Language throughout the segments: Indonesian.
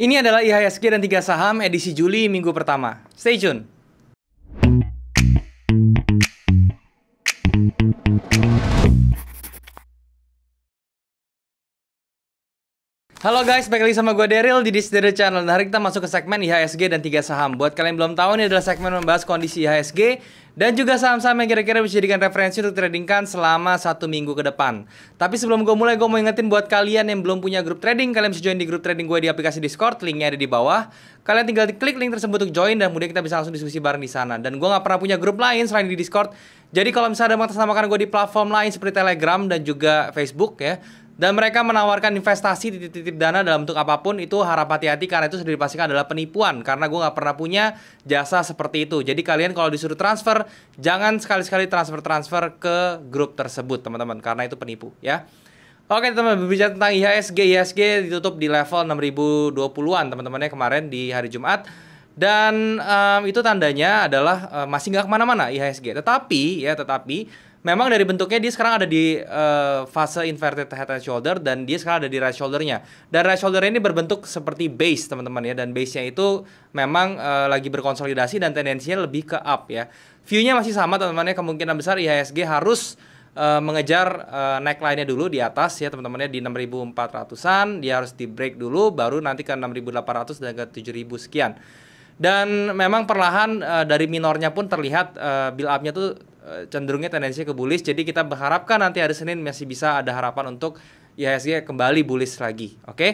Ini adalah IHSG dan tiga saham edisi Juli minggu pertama. Stay tune. Halo guys, balik lagi sama gue Daryl di Daryl Channel. Nah, hari kita masuk ke segmen IHSG dan tiga saham. Buat kalian yang belum tahu, ini adalah segmen membahas kondisi IHSG dan juga saham-saham yang kira-kira bisa dijadikan referensi untuk tradingkan selama satu minggu ke depan. Tapi sebelum gue mulai, gue mau ingetin buat kalian yang belum punya grup trading, kalian bisa join di grup trading gue di aplikasi Discord, linknya ada di bawah. Kalian tinggal klik link tersebut untuk join dan kemudian kita bisa langsung diskusi bareng di sana. Dan gue gak pernah punya grup lain selain di Discord. Jadi kalau misalnya ada yang mengatasnamakan gue di platform lain seperti Telegram dan juga Facebook ya, dan mereka menawarkan investasi titip-titip dana dalam bentuk apapun itu harap hati-hati karena itu sudah dipastikan adalah penipuan karena gue nggak pernah punya jasa seperti itu jadi kalian kalau disuruh transfer jangan sekali-sekali transfer-transfer ke grup tersebut teman-teman karena itu penipu ya Oke teman teman berbicara tentang IHSG, IHSG ditutup di level 6020-an teman-temannya kemarin di hari Jumat dan um, itu tandanya adalah um, masih nggak kemana-mana IHSG. Tetapi ya tetapi memang dari bentuknya dia sekarang ada di uh, fase inverted head and shoulder dan dia sekarang ada di right shoulder-nya. dan right shoulder ini berbentuk seperti base teman-teman ya dan base nya itu memang uh, lagi berkonsolidasi dan tendensinya lebih ke up ya View-nya masih sama teman-teman ya kemungkinan besar IHSG harus uh, mengejar uh, neckline-nya dulu di atas ya teman-temannya di 6400-an dia harus di break dulu baru nanti ke 6800 dan ke 7000 sekian dan memang perlahan uh, dari minornya pun terlihat uh, build up-nya tuh Eh, cenderungnya tendensinya ke bullish. Jadi kita berharapkan nanti hari Senin masih bisa ada harapan untuk IHSG kembali bullish lagi. Oke. Okay?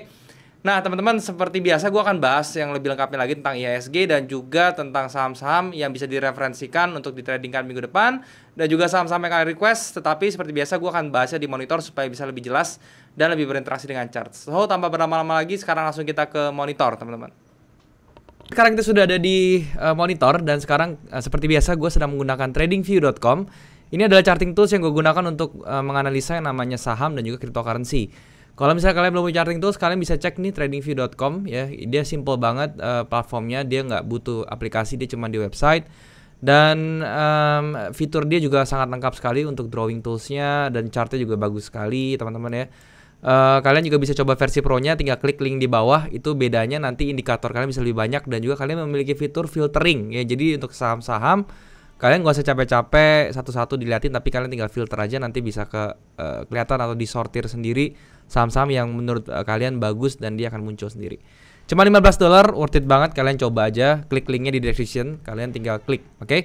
Nah, teman-teman, seperti biasa gue akan bahas yang lebih lengkapnya lagi tentang IHSG dan juga tentang saham-saham yang bisa direferensikan untuk ditradingkan minggu depan dan juga saham-saham yang kalian request. Tetapi seperti biasa gue akan bahasnya di monitor supaya bisa lebih jelas dan lebih berinteraksi dengan chart. So, tanpa berlama-lama lagi, sekarang langsung kita ke monitor, teman-teman. Sekarang kita sudah ada di uh, monitor dan sekarang uh, seperti biasa gue sedang menggunakan tradingview.com. Ini adalah charting tools yang gue gunakan untuk uh, menganalisa yang namanya saham dan juga cryptocurrency. Kalau misalnya kalian belum punya charting tools, kalian bisa cek nih tradingview.com ya. Dia simple banget uh, platformnya, dia nggak butuh aplikasi, dia cuma di website. Dan um, fitur dia juga sangat lengkap sekali untuk drawing toolsnya dan chartnya juga bagus sekali teman-teman ya. Eh, kalian juga bisa coba versi Pro-nya, tinggal klik link di bawah. Itu bedanya nanti indikator kalian bisa lebih banyak dan juga kalian memiliki fitur filtering ya. Jadi untuk saham-saham kalian gak usah capek-capek satu-satu diliatin, tapi kalian tinggal filter aja nanti bisa ke uh, kelihatan atau disortir sendiri saham-saham yang menurut uh, kalian bagus dan dia akan muncul sendiri. Cuma 15 dolar, worth it banget. Kalian coba aja, klik linknya di description. Kalian tinggal klik, oke? Okay?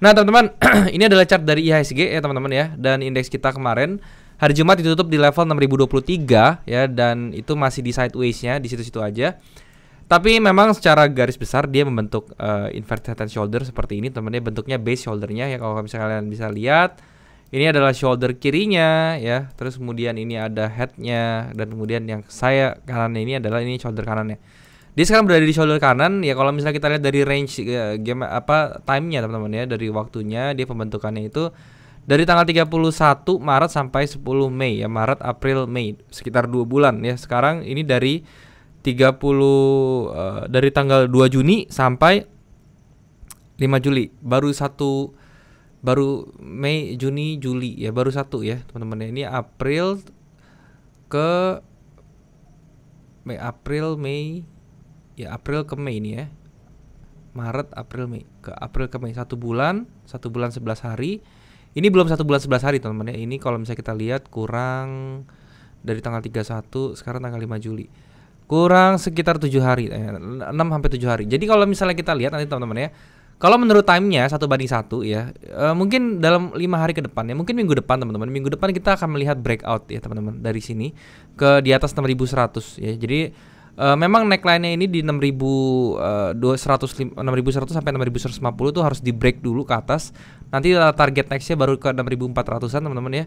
Nah teman-teman, ini adalah chart dari IHSG ya teman-teman ya, dan indeks kita kemarin. Hari Jumat ditutup di level 6023 ya dan itu masih di sideways-nya di situ-situ aja. Tapi memang secara garis besar dia membentuk uh, inverted head and shoulder seperti ini teman-teman ya bentuknya base shoulder-nya ya kalau misalnya kalian bisa lihat ini adalah shoulder kirinya ya terus kemudian ini ada headnya dan kemudian yang saya kanan ini adalah ini shoulder kanannya dia sekarang berada di shoulder kanan ya kalau misalnya kita lihat dari range uh, game apa time-nya teman-teman ya dari waktunya dia pembentukannya itu dari tanggal 31 Maret sampai 10 Mei ya Maret April Mei sekitar dua bulan ya sekarang ini dari 30 uh, eh, dari tanggal 2 Juni sampai 5 Juli baru satu baru Mei Juni Juli ya baru satu ya teman-teman ya. ini April ke Mei April Mei ya April ke Mei ini ya Maret April Mei ke April ke Mei satu bulan satu bulan sebelas hari ini belum satu bulan 11 hari teman-teman ya. Ini kalau misalnya kita lihat kurang dari tanggal 31 sekarang tanggal 5 Juli. Kurang sekitar 7 hari, eh, 6 sampai 7 hari. Jadi kalau misalnya kita lihat nanti teman-teman ya, kalau menurut timenya satu banding satu ya, e, mungkin dalam lima hari ke depan ya, mungkin minggu depan teman-teman, minggu depan kita akan melihat breakout ya teman-teman dari sini ke di atas 6100 ya. Jadi Uh, memang neckline-nya ini di 6100 6100 eh, sampai 6150 itu harus di break dulu ke atas. Nanti eh, target next-nya baru ke 6400-an teman-teman ya.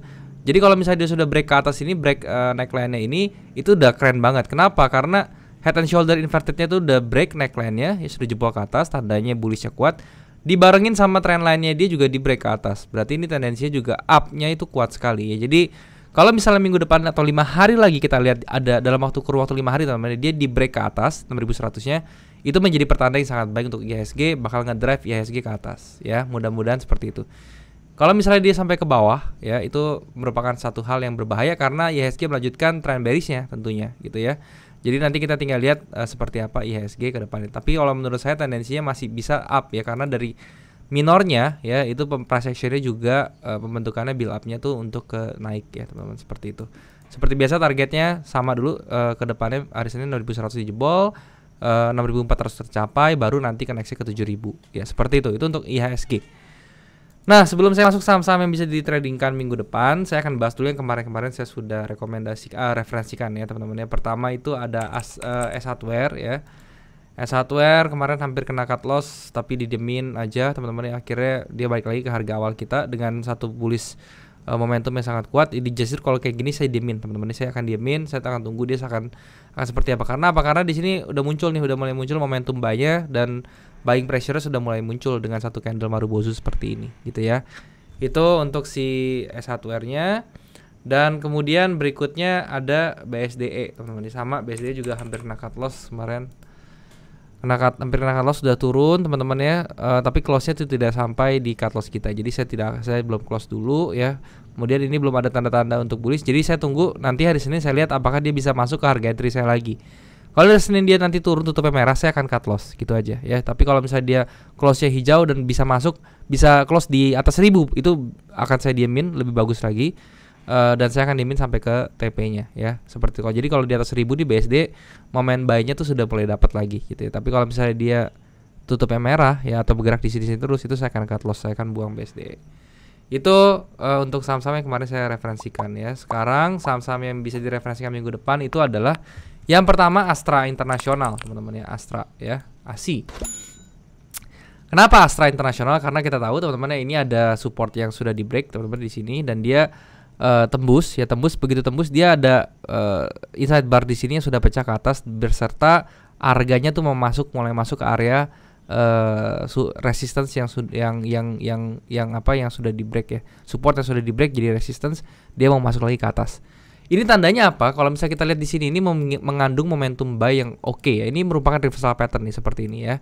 Jadi kalau misalnya dia sudah break ke atas ini break uh, neckline-nya ini itu udah keren banget. Kenapa? Karena head and shoulder invertednya itu udah break neckline-nya, ya sudah jebol ke atas, tandanya bullish kuat. Dibarengin sama trendline-nya dia juga di break ke atas. Berarti ini tendensinya juga up-nya itu kuat sekali ya. Jadi kalau misalnya minggu depan atau lima hari lagi kita lihat ada dalam waktu kurun waktu lima hari teman-teman dia di break ke atas 6100-nya itu menjadi pertanda yang sangat baik untuk IHSG bakal ngedrive IHSG ke atas ya mudah-mudahan seperti itu. Kalau misalnya dia sampai ke bawah ya itu merupakan satu hal yang berbahaya karena IHSG melanjutkan tren bearishnya tentunya gitu ya. Jadi nanti kita tinggal lihat uh, seperti apa IHSG ke depannya. Tapi kalau menurut saya tendensinya masih bisa up ya karena dari minornya ya itu price actionnya juga uh, pembentukannya build upnya tuh untuk ke naik ya teman-teman seperti itu seperti biasa targetnya sama dulu uh, ke depannya hari senin 6100 dijebol uh, eh, 6400 tercapai baru nanti koneksi ke 7000 ya seperti itu itu untuk IHSG Nah, sebelum saya masuk saham-saham yang bisa ditradingkan minggu depan, saya akan bahas dulu yang kemarin-kemarin saya sudah rekomendasi uh, referensikan ya, teman-teman. ya pertama itu ada as, uh, S hardware ya S 1 hardware kemarin hampir kena cut loss tapi didemin aja teman-teman ya, akhirnya dia balik lagi ke harga awal kita dengan satu bullish eh, momentum yang sangat kuat di Jasir kalau kayak gini saya diemin teman-teman saya akan diemin saya akan tunggu dia akan akan seperti apa karena apa karena di sini udah muncul nih udah mulai muncul momentum buynya dan buying pressure sudah mulai muncul dengan satu candle marubozu seperti ini gitu ya itu untuk si S r nya dan kemudian berikutnya ada BSDE teman-teman sama BSDE juga hampir kena cut loss kemarin kena cut, hampir kena cut loss sudah turun teman teman ya, uh, tapi close-nya itu tidak sampai di cut loss kita jadi saya tidak saya belum close dulu ya kemudian ini belum ada tanda-tanda untuk bullish jadi saya tunggu nanti hari Senin saya lihat apakah dia bisa masuk ke harga entry saya lagi kalau hari Senin dia nanti turun tutupnya merah saya akan cut loss gitu aja ya tapi kalau misalnya dia close-nya hijau dan bisa masuk bisa close di atas 1000 itu akan saya diemin lebih bagus lagi Eh, dan saya akan dimin sampai ke TP-nya ya seperti kalau jadi kalau di atas 1000 di BSD momen buy-nya tuh sudah mulai dapat lagi gitu ya tapi kalau misalnya dia tutupnya merah ya atau bergerak di sini-sini terus itu saya akan cut loss saya akan buang BSD itu uh, untuk saham-saham yang kemarin saya referensikan ya sekarang saham-saham yang bisa direferensikan minggu depan itu adalah yang pertama Astra Internasional teman-teman ya Astra ya ASI Kenapa Astra Internasional? Karena kita tahu teman-teman ya ini ada support yang sudah di break teman-teman di sini dan dia uh, tembus ya tembus begitu tembus dia ada uh, inside bar di sini yang sudah pecah ke atas berserta harganya tuh mau masuk mulai masuk ke area uh, resistance yang yang yang yang yang apa yang sudah di break ya support yang sudah di break jadi resistance dia mau masuk lagi ke atas ini tandanya apa? Kalau misalnya kita lihat di sini ini mengandung momentum buy yang oke okay ya. Ini merupakan reversal pattern nih seperti ini ya.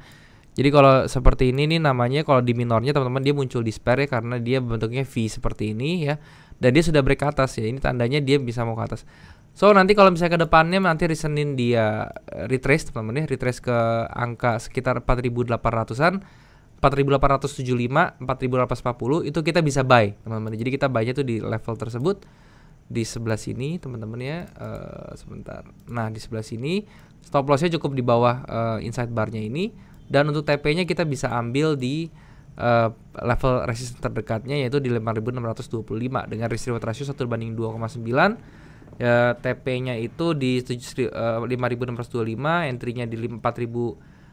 Jadi kalau seperti ini nih namanya kalau di minornya teman-teman dia muncul di spare ya karena dia bentuknya V seperti ini ya. Dan dia sudah break ke atas ya. Ini tandanya dia bisa mau ke atas. So nanti kalau misalnya ke depannya nanti reasoning dia eh, retrace teman-teman ya, retrace ke angka sekitar 4800-an 4875, 4840 itu kita bisa buy, teman-teman. Jadi kita buy-nya tuh di level tersebut di sebelah sini teman-teman ya uh, sebentar nah di sebelah sini stop loss-nya cukup di bawah uh, inside bar-nya ini dan untuk TP-nya kita bisa ambil di uh, level resisten terdekatnya yaitu di 5625 dengan risk reward ratio 1 banding 2,9 ya, TP-nya itu di uh, 5625 eh, entry-nya di 4000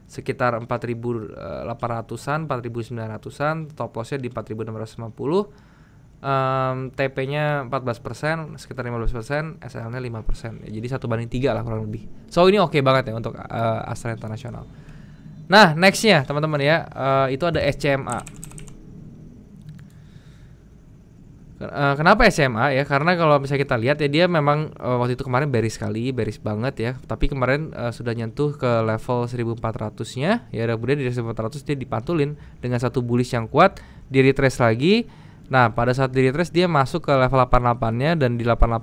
sekitar 4800-an eh, 4900-an top loss-nya di 4650 um, TP-nya 14% sekitar 15% SL-nya 5% ya, jadi satu banding tiga lah kurang lebih so ini oke okay banget ya untuk uh, Astra Internasional Nah, nextnya teman-teman ya, uh, itu ada SCMA. Eh, kenapa SMA ya? Karena kalau misalnya kita lihat ya dia memang uh, waktu itu kemarin beris sekali, beris banget ya. Tapi kemarin uh, sudah nyentuh ke level 1400-nya. Ya kemudian dari 1400 dia dipantulin dengan satu bullish yang kuat, di retrace lagi. Nah, pada saat di retrace dia masuk ke level 88-nya dan di 88 uh,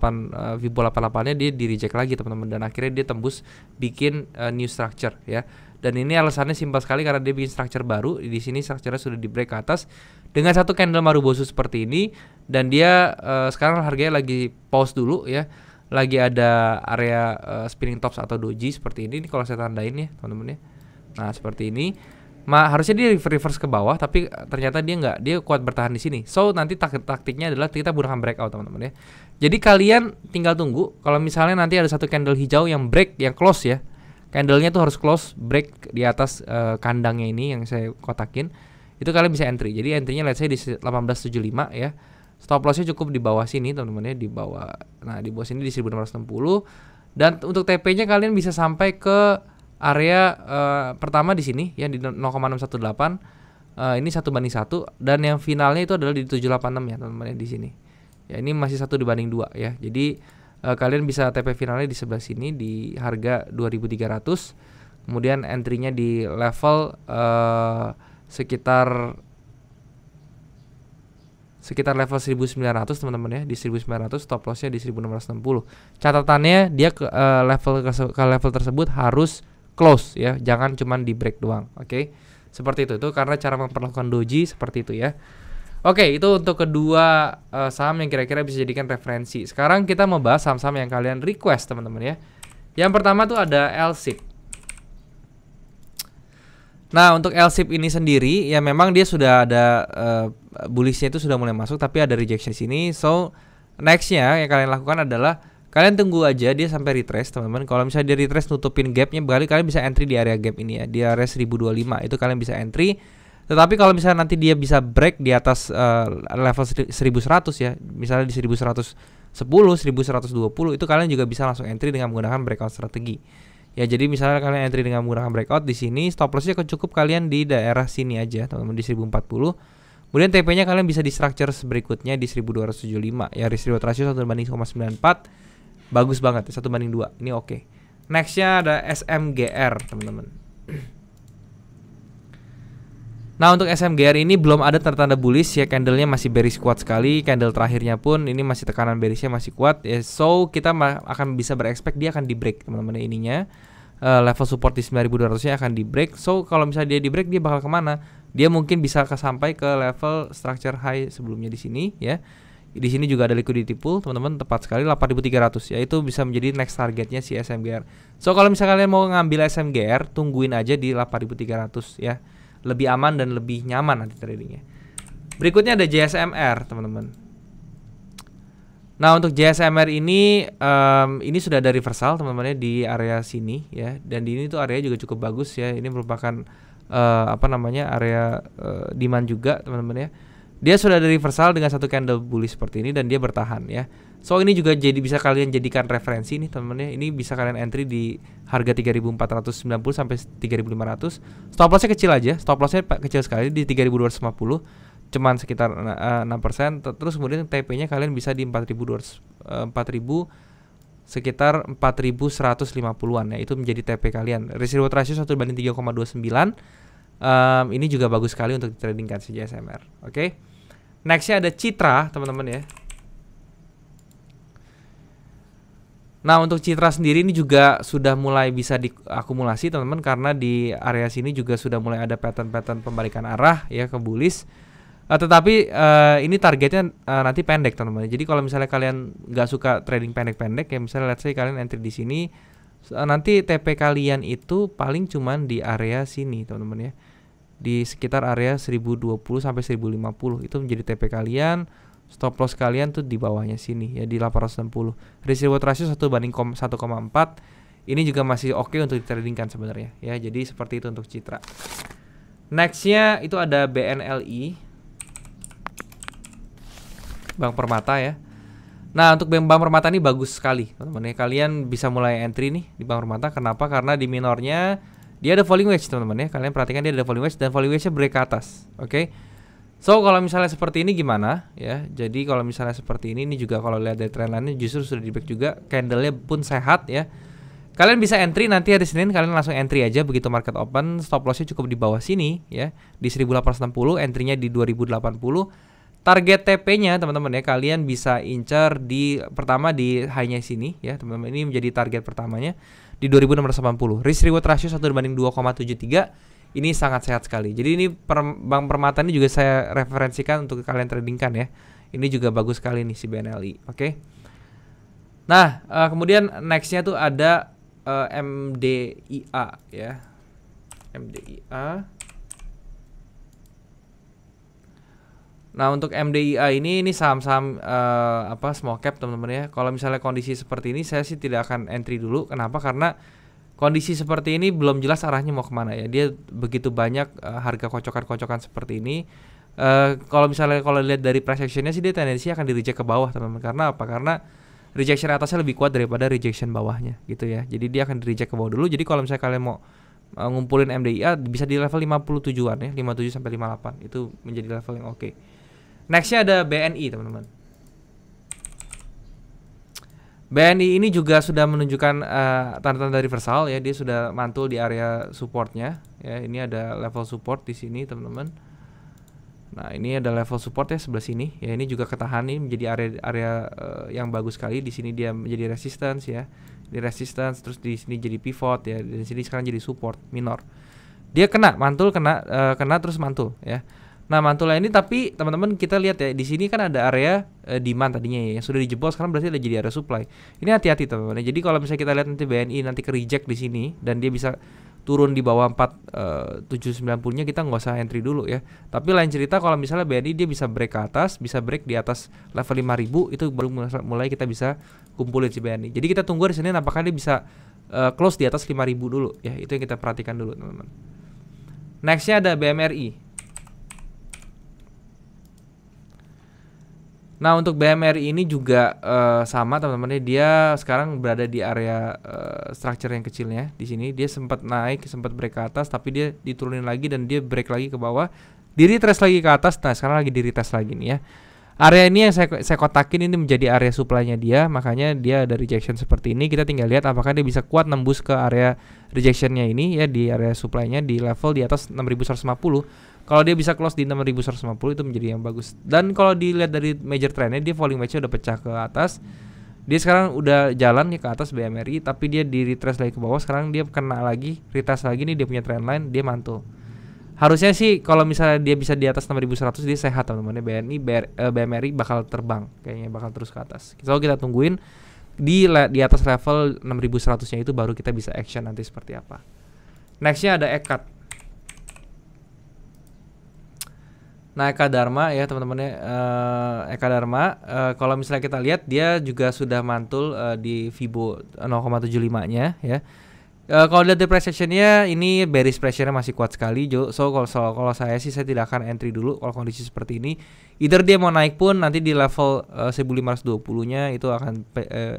Vibo 88-nya dia di reject lagi, teman-teman. Dan akhirnya dia tembus bikin uh, new structure ya dan ini alasannya simpel sekali karena dia bikin structure baru di sini structure sudah di break ke atas dengan satu candle marubosu seperti ini dan dia uh, sekarang harganya lagi pause dulu ya lagi ada area uh, spinning tops atau doji seperti ini, ini kalau saya tandain ya teman-teman ya nah seperti ini Ma, harusnya dia reverse ke bawah tapi eh, ternyata dia nggak dia kuat bertahan di sini so nanti tak taktiknya adalah kita gunakan breakout teman-teman ya jadi kalian tinggal tunggu kalau misalnya nanti ada satu candle hijau yang break yang close ya Candle-nya tuh harus close break di atas uh, kandangnya ini yang saya kotakin itu kalian bisa entry jadi entrynya let's say di 1875 ya stop lossnya cukup di bawah sini teman-teman ya di bawah nah di bawah sini di 1660 dan untuk TP-nya kalian bisa sampai ke area uh, pertama di sini ya di 0,618 uh, eh, ini satu banding satu dan yang finalnya itu adalah di 786 ya teman-teman ya di sini ya ini masih satu dibanding dua ya jadi uh, kalian bisa TP finalnya di sebelah sini di harga 2300 kemudian entry-nya di level uh, sekitar sekitar level 1900 teman-teman ya di 1900 stop lossnya di 1660 catatannya dia ke uh, level ke, ke level tersebut harus close ya jangan cuman di break doang oke okay? seperti itu itu karena cara memperlakukan doji seperti itu ya Oke, itu untuk kedua uh, saham yang kira-kira bisa jadikan referensi. Sekarang kita mau bahas saham-saham yang kalian request, teman-teman ya. Yang pertama tuh ada LSIP. Nah, untuk LSIP ini sendiri ya memang dia sudah ada uh, bullishnya itu sudah mulai masuk tapi ada rejection di sini. So, nextnya yang kalian lakukan adalah kalian tunggu aja dia sampai retrace, teman-teman. Kalau misalnya dia retrace nutupin gapnya, berarti kalian bisa entry di area gap ini ya. Di area 1025 itu kalian bisa entry tetapi kalau misalnya nanti dia bisa break di atas uh, level 1100 ya, misalnya di 1110, 1120 itu kalian juga bisa langsung entry dengan menggunakan breakout strategi. Ya, jadi misalnya kalian entry dengan menggunakan breakout di sini, stop lossnya cukup kalian di daerah sini aja, teman-teman di 1040. Kemudian TP-nya kalian bisa di structure berikutnya di 1275 ya risk reward ratio 1 banding 0,94 bagus banget 1 banding 2 ini oke. Okay. Nextnya ada SMGR teman-teman. Nah untuk SMGR ini belum ada tanda-tanda bullish ya candlenya masih bearish kuat sekali candle terakhirnya pun ini masih tekanan bearishnya masih kuat ya so kita akan bisa berekspek dia akan di break teman-teman ininya uh, level support di 9200 nya akan di break so kalau misalnya dia di break dia bakal kemana dia mungkin bisa ke sampai ke level structure high sebelumnya di sini ya di sini juga ada liquidity pool teman-teman tepat sekali 8300 ya itu bisa menjadi next targetnya si SMGR so kalau misalnya kalian mau ngambil SMGR tungguin aja di 8300 ya lebih aman dan lebih nyaman nanti tradingnya. Berikutnya ada JSMR, teman-teman. Nah, untuk JSMR ini um, ini sudah ada reversal, teman teman ya, di area sini ya. Dan di ini tuh area juga cukup bagus ya. Ini merupakan uh, apa namanya? area uh, demand juga, teman-teman ya. Dia sudah ada reversal dengan satu candle bullish seperti ini dan dia bertahan ya. So ini juga jadi bisa kalian jadikan referensi nih temennya. Ini bisa kalian entry di harga 3490 sampai 3500. Stop lossnya kecil aja. Stop lossnya kecil sekali di 3250 cuman sekitar uh, eh, 6%. Terus kemudian TP-nya kalian bisa di 4200 uh, 4000 sekitar 4150-an ya. Itu menjadi TP kalian. Risk reward ratio 1 banding 3,29. Um, ini juga bagus sekali untuk tradingkan saja jsmr Oke. Okay? Nextnya ada Citra, teman-teman ya. Nah, untuk citra sendiri ini juga sudah mulai bisa diakumulasi teman-teman karena di area sini juga sudah mulai ada pattern-pattern pembalikan arah ya ke bullish. Uh, tetapi uh, ini targetnya uh, nanti pendek teman-teman. Jadi kalau misalnya kalian nggak suka trading pendek-pendek ya misalnya let's say kalian entry di sini uh, nanti TP kalian itu paling cuman di area sini teman-teman ya. Di sekitar area 1020 sampai 1050 itu menjadi TP kalian stop loss kalian tuh di bawahnya sini ya di 860 risk reward ratio 1 banding 1,4 ini juga masih oke okay untuk ditradingkan sebenarnya ya jadi seperti itu untuk Citra nextnya itu ada BNLI Bank Permata ya Nah untuk Bank Permata ini bagus sekali teman-teman ya Kalian bisa mulai entry nih di Bank Permata Kenapa? Karena di minornya dia ada falling wedge teman-teman ya Kalian perhatikan dia ada falling wedge dan falling wedge-nya break ke atas Oke okay? So kalau misalnya seperti ini gimana ya? Jadi kalau misalnya seperti ini ini juga kalau lihat dari trendline justru sudah di back juga, candlenya pun sehat ya. Kalian bisa entry nanti hari Senin kalian langsung entry aja begitu market open, stop lossnya cukup di bawah sini ya, di 1860, entrynya di 2080. Target TP-nya teman-teman ya kalian bisa incer di pertama di hanya sini ya teman-teman ini menjadi target pertamanya di 2680. Risk reward ratio 1 banding 2,73 ini sangat sehat sekali. Jadi ini per, Bank Permata ini juga saya referensikan untuk kalian tradingkan ya. Ini juga bagus sekali nih si BNLI, oke? Okay? Nah, uh, kemudian nextnya tuh ada uh, eh, MDIA ya. MDIA. Nah, untuk MDIA ini ini saham-saham uh, apa small cap teman-teman ya. Kalau misalnya kondisi seperti ini saya sih tidak akan entry dulu. Kenapa? Karena kondisi seperti ini belum jelas arahnya mau kemana ya. Dia begitu banyak uh, harga kocokan-kocokan seperti ini. Uh, kalau misalnya kalau lihat dari price actionnya sih dia tendensi akan di reject ke bawah teman-teman. Karena apa? Karena rejection atasnya lebih kuat daripada rejection bawahnya gitu ya. Jadi dia akan di reject ke bawah dulu. Jadi kalau misalnya kalian mau uh, ngumpulin MDIA bisa di level 57-an ya, 57 sampai 58. Itu menjadi level yang oke. Okay. Nextnya ada BNI teman-teman. BNI ini juga sudah menunjukkan tanda eh, tanda-tanda reversal ya, dia sudah mantul di area supportnya. Ya, ini ada level support di sini teman-teman. Nah ini ada level support ya sebelah sini. Ya ini juga ketahan ini menjadi area area uh, yang bagus sekali. Di sini dia menjadi resistance ya, di resistance terus di sini jadi pivot ya, di sini sekarang jadi support minor. Dia kena mantul kena uh, kena terus mantul ya. Nah, Mantula ini tapi teman-teman kita lihat ya di sini kan ada area e, demand tadinya ya yang sudah dijebol sekarang berarti ada jadi area supply. Ini hati-hati teman-teman. Jadi kalau misalnya kita lihat nanti BNI nanti ke reject di sini dan dia bisa turun di bawah 4 eh, sembilan 790 nya kita nggak usah entry dulu ya. Tapi lain cerita kalau misalnya BNI dia bisa break ke atas, bisa break di atas level 5000 itu baru mulai kita bisa kumpulin si BNI. Jadi kita tunggu di sini apakah dia bisa uh, close di atas 5000 dulu ya. Itu yang kita perhatikan dulu, teman-teman. Nextnya ada BMRI. Nah untuk BMRI ini juga uh, sama teman teman dia sekarang berada di area uh, structure yang kecilnya di sini dia sempat naik sempat break ke atas tapi dia diturunin lagi dan dia break lagi ke bawah diri tes lagi ke atas nah sekarang lagi diri tes lagi nih ya area ini yang saya, saya kotakin ini menjadi area supply-nya dia makanya dia ada rejection seperti ini kita tinggal lihat apakah dia bisa kuat nembus ke area rejection-nya ini ya di area supply-nya di level di atas 6150 kalau dia bisa close di 6150 itu menjadi yang bagus. Dan kalau dilihat dari major trendnya dia falling wedge udah pecah ke atas. Dia sekarang udah jalan ya ke atas BMRI tapi dia di retrace lagi ke bawah. Sekarang dia kena lagi, retest lagi nih dia punya trend line, dia mantul. Harusnya sih kalau misalnya dia bisa di atas 6100 dia sehat teman-teman BNI BR, eh, BMRI bakal terbang kayaknya bakal terus ke atas. So kita tungguin di di atas level 6100-nya itu baru kita bisa action nanti seperti apa. Nextnya ada ekat. Nah Eka Dharma ya teman-temannya uh, Eka Dharma uh, kalau misalnya kita lihat dia juga sudah mantul uh, di Vibo 0,75-nya ya. Uh, kalau lihat depreciationnya ini bearish pressure-nya masih kuat sekali Jo. So kalau kalau saya sih saya tidak akan entry dulu kalau kondisi seperti ini. Either dia mau naik pun nanti di level uh, 1520-nya itu akan uh,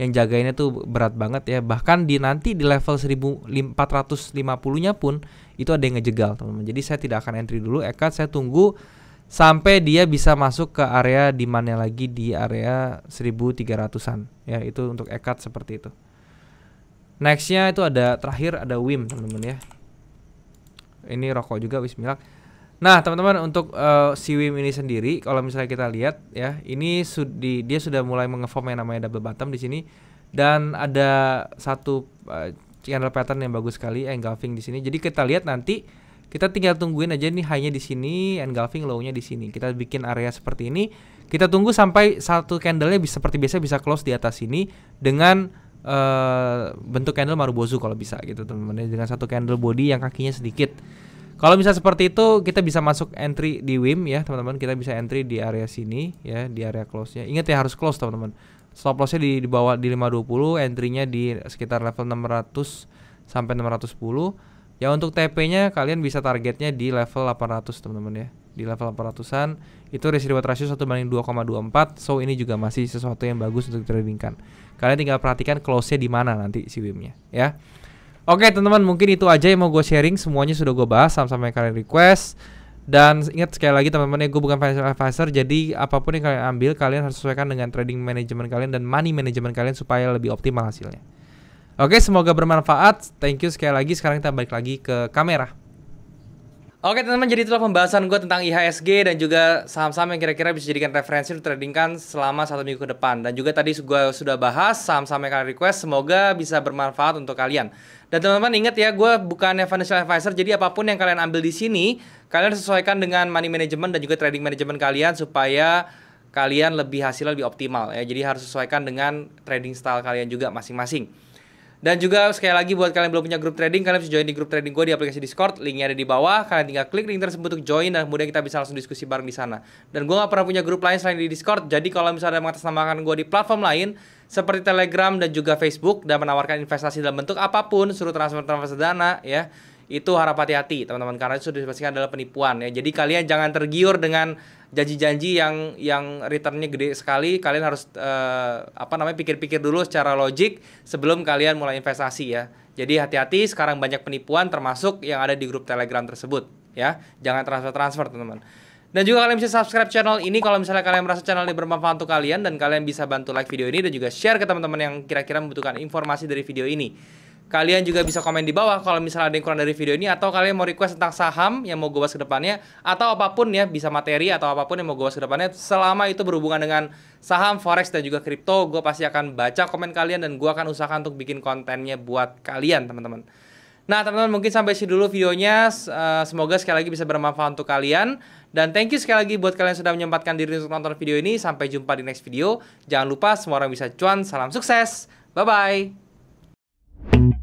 yang jagainnya tuh berat banget ya. Bahkan di nanti di level 1450-nya pun itu ada yang ngejegal, teman-teman. Jadi saya tidak akan entry dulu EKAT, saya tunggu sampai dia bisa masuk ke area di mana lagi di area 1300-an ya itu untuk ekat seperti itu nextnya itu ada terakhir ada wim teman-teman ya ini rokok juga bismillah Nah, teman-teman untuk uh, si Wim ini sendiri kalau misalnya kita lihat ya, ini sudi, dia sudah mulai mengeform yang namanya double bottom di sini dan ada satu uh, eh, channel pattern yang bagus sekali engulfing di sini. Jadi kita lihat nanti kita tinggal tungguin aja nih hanya di sini engulfing low-nya di sini. Kita bikin area seperti ini. Kita tunggu sampai satu candlenya bisa seperti biasa bisa close di atas sini dengan uh, bentuk candle marubozu kalau bisa gitu teman-teman ya. dengan satu candle body yang kakinya sedikit. Kalau bisa seperti itu kita bisa masuk entry di WIM ya teman-teman. Kita bisa entry di area sini ya di area close-nya. Ingat ya harus close teman-teman. Stop loss-nya di, di bawah di 520, entry-nya di sekitar level 600 sampai 610. Ya untuk TP-nya kalian bisa targetnya di level 800 teman-teman ya. Di level 800-an itu risk reward ratio 1 banding 2,24. So ini juga masih sesuatu yang bagus untuk tradingkan. Kalian tinggal perhatikan close-nya di mana nanti si WIM-nya ya. Oke teman-teman mungkin itu aja yang mau gue sharing Semuanya sudah gue bahas sama-sama kalian request dan ingat sekali lagi teman-teman ya gue bukan financial advisor jadi apapun yang kalian ambil kalian harus sesuaikan dengan trading management kalian dan money management kalian supaya lebih optimal hasilnya. Oke, semoga bermanfaat. Thank you sekali lagi. Sekarang kita balik lagi ke kamera. Oke teman-teman, jadi itulah pembahasan gue tentang IHSG dan juga saham-saham yang kira-kira bisa dijadikan referensi untuk trading kan selama satu minggu ke depan. Dan juga tadi gue sudah bahas saham-saham yang kalian request, semoga bisa bermanfaat untuk kalian. Dan teman-teman ingat ya, gue bukan financial advisor, jadi apapun yang kalian ambil di sini, kalian sesuaikan dengan money management dan juga trading management kalian supaya kalian lebih hasilnya lebih optimal ya. Jadi harus sesuaikan dengan trading style kalian juga masing-masing. Dan juga sekali lagi buat kalian yang belum punya grup trading, kalian bisa join di grup trading gue di aplikasi Discord. Linknya ada di bawah. Kalian tinggal klik link tersebut untuk join dan kemudian kita bisa langsung diskusi bareng di sana. Dan gue nggak pernah punya grup lain selain di Discord. Jadi kalau misalnya ada mengatasnamakan gue di platform lain seperti Telegram dan juga Facebook dan menawarkan investasi dalam bentuk apapun, suruh transfer transfer dana ya itu harap hati-hati teman-teman karena itu sudah dipastikan adalah penipuan ya. Jadi kalian jangan tergiur dengan janji-janji yang yang returnnya gede sekali. Kalian harus uh, apa namanya pikir-pikir dulu secara logik sebelum kalian mulai investasi ya. Jadi hati-hati sekarang banyak penipuan termasuk yang ada di grup Telegram tersebut ya. Jangan transfer-transfer teman-teman. Dan juga kalian bisa subscribe channel ini kalau misalnya kalian merasa channel ini bermanfaat untuk kalian dan kalian bisa bantu like video ini dan juga share ke teman-teman yang kira-kira membutuhkan informasi dari video ini. Kalian juga bisa komen di bawah kalau misalnya ada yang kurang dari video ini atau kalian mau request tentang saham yang mau gue bahas kedepannya atau apapun ya, bisa materi atau apapun yang mau gue bahas kedepannya selama itu berhubungan dengan saham, forex dan juga kripto, gue pasti akan baca komen kalian dan gue akan usahakan untuk bikin kontennya buat kalian, teman-teman. Nah, teman-teman mungkin sampai sini dulu videonya. Eh, semoga sekali lagi bisa bermanfaat untuk kalian. Dan thank you sekali lagi buat kalian yang sudah menyempatkan diri untuk nonton video ini. Sampai jumpa di next video. Jangan lupa semua orang bisa cuan. Salam sukses. Bye-bye.